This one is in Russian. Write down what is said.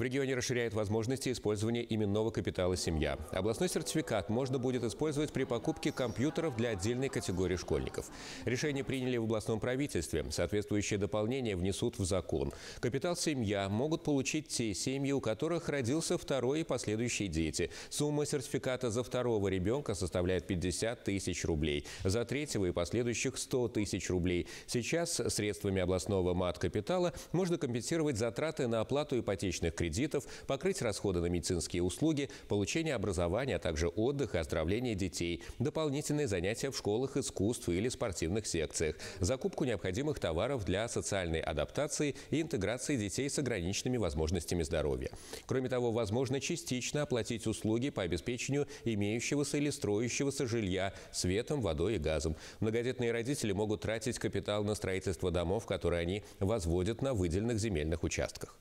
В регионе расширяют возможности использования именного капитала «Семья». Областной сертификат можно будет использовать при покупке компьютеров для отдельной категории школьников. Решение приняли в областном правительстве. Соответствующие дополнения внесут в закон. Капитал «Семья» могут получить те семьи, у которых родился второй и последующие дети. Сумма сертификата за второго ребенка составляет 50 тысяч рублей, за третьего и последующих 100 тысяч рублей. Сейчас средствами областного мат-капитала можно компенсировать затраты на оплату ипотечных кредитов кредитов, покрыть расходы на медицинские услуги, получение образования, а также отдых и оздоровление детей, дополнительные занятия в школах искусств или спортивных секциях, закупку необходимых товаров для социальной адаптации и интеграции детей с ограниченными возможностями здоровья. Кроме того, возможно частично оплатить услуги по обеспечению имеющегося или строящегося жилья светом, водой и газом. Многодетные родители могут тратить капитал на строительство домов, которые они возводят на выделенных земельных участках.